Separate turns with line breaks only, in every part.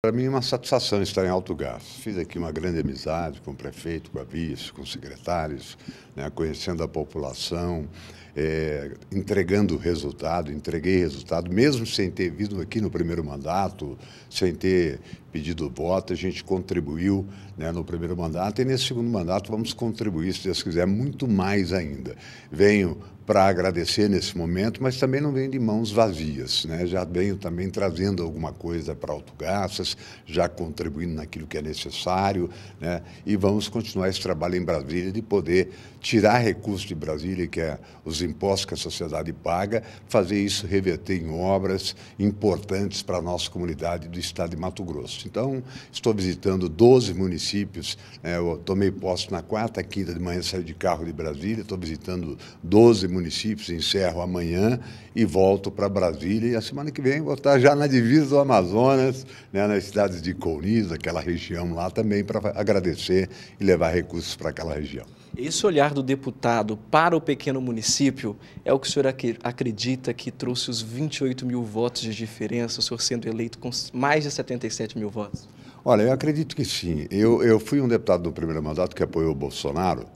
Para mim é uma satisfação estar em Alto Gás. Fiz aqui uma grande amizade com o prefeito, com a vice, com os secretários, né, conhecendo a população é, entregando resultado, entreguei resultado, mesmo sem ter vindo aqui no primeiro mandato, sem ter pedido voto, a gente contribuiu né, no primeiro mandato e nesse segundo mandato vamos contribuir, se Deus quiser, muito mais ainda. Venho para agradecer nesse momento, mas também não venho de mãos vazias, né? já venho também trazendo alguma coisa para Autogaças, já contribuindo naquilo que é necessário, né? e vamos continuar esse trabalho em Brasília de poder tirar recursos de Brasília, que é os impostos que a sociedade paga, fazer isso reverter em obras importantes para a nossa comunidade do estado de Mato Grosso. Então, estou visitando 12 municípios, é, eu tomei posse na quarta, quinta de manhã saio de carro de Brasília, estou visitando 12 municípios, encerro amanhã e volto para Brasília e a semana que vem vou estar já na divisa do Amazonas, né, nas cidades de Colniz, aquela região lá também, para agradecer e levar recursos para aquela região.
Esse olhar do deputado para o pequeno município é o que o senhor acredita que trouxe os 28 mil votos de diferença, o senhor sendo eleito com mais de 77 mil votos?
Olha, eu acredito que sim. Eu, eu fui um deputado do primeiro mandato que apoiou o Bolsonaro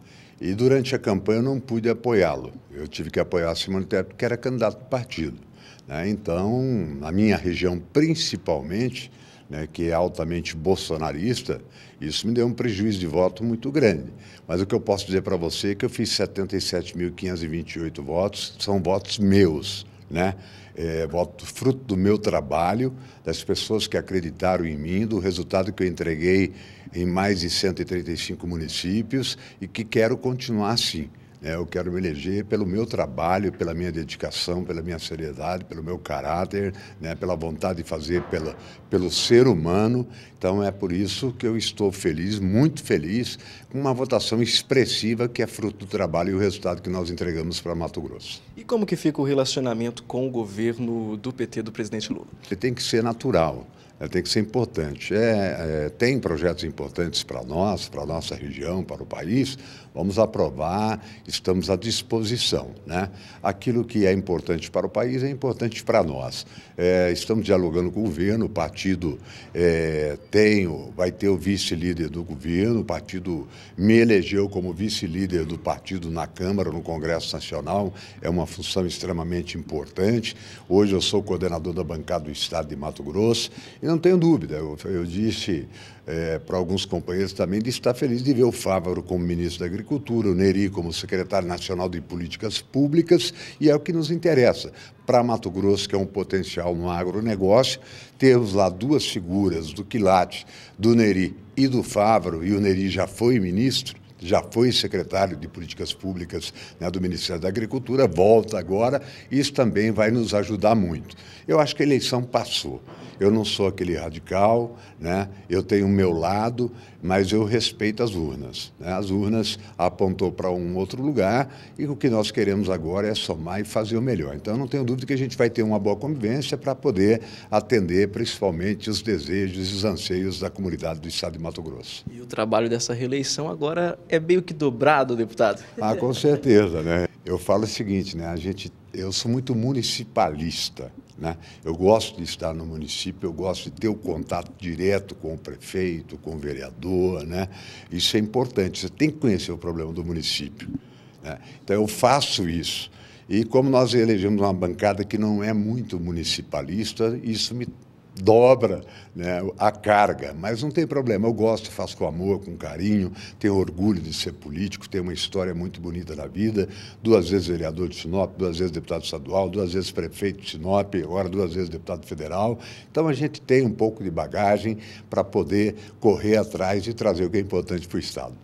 e durante a campanha eu não pude apoiá-lo. Eu tive que apoiar a Simone Tebet, que era candidato do partido. Né? Então, na minha região principalmente, né, que é altamente bolsonarista, isso me deu um prejuízo de voto muito grande. Mas o que eu posso dizer para você é que eu fiz 77.528 votos, são votos meus, né? É, voto fruto do meu trabalho, das pessoas que acreditaram em mim, do resultado que eu entreguei em mais de 135 municípios e que quero continuar assim. É, eu quero me eleger pelo meu trabalho, pela minha dedicação, pela minha seriedade, pelo meu caráter, né, pela vontade de fazer pela, pelo ser humano. Então é por isso que eu estou feliz, muito feliz, com uma votação expressiva que é fruto do trabalho e o resultado que nós entregamos para Mato Grosso.
E como que fica o relacionamento com o governo do PT do presidente Lula?
Ele tem que ser natural. Ela né, tem que ser importante. É, é, tem projetos importantes para nós, para a nossa região, para o país. Vamos aprovar, estamos à disposição. Né? Aquilo que é importante para o país é importante para nós. É, estamos dialogando com o governo, o partido é, tem, vai ter o vice-líder do governo, o partido me elegeu como vice-líder do partido na Câmara, no Congresso Nacional, é uma função extremamente importante. Hoje eu sou coordenador da bancada do Estado de Mato Grosso e não tenho dúvida, eu, eu disse é, para alguns companheiros também, de estar feliz de ver o Fávaro como ministro da Agricultura, o Neri como secretário nacional de Políticas Públicas, e é o que nos interessa. Para Mato Grosso, que é um potencial no agronegócio, temos lá duas figuras, do Quilate, do Neri e do Fávaro, e o Neri já foi ministro, já foi secretário de Políticas Públicas né, do Ministério da Agricultura, volta agora, isso também vai nos ajudar muito. Eu acho que a eleição passou. Eu não sou aquele radical, né? eu tenho o meu lado, mas eu respeito as urnas. Né? As urnas apontou para um outro lugar e o que nós queremos agora é somar e fazer o melhor. Então, eu não tenho dúvida que a gente vai ter uma boa convivência para poder atender principalmente os desejos e os anseios da comunidade do Estado de Mato Grosso.
E o trabalho dessa reeleição agora é meio que dobrado, deputado. Ah, com
certeza, né? Eu falo o seguinte, né? A gente, eu sou muito municipalista, né? Eu gosto de estar no município, eu gosto de ter o contato direto com o prefeito, com o vereador, né? Isso é importante. Você tem que conhecer o problema do município. Né? Então eu faço isso. E como nós elegemos uma bancada que não é muito municipalista, isso me dobra né, a carga, mas não tem problema. Eu gosto, faço com amor, com carinho, tenho orgulho de ser político, tenho uma história muito bonita na vida. Duas vezes vereador de Sinop, duas vezes deputado estadual, duas vezes prefeito de Sinop, agora duas vezes deputado federal. Então a gente tem um pouco de bagagem para poder correr atrás e trazer o que é importante para o Estado.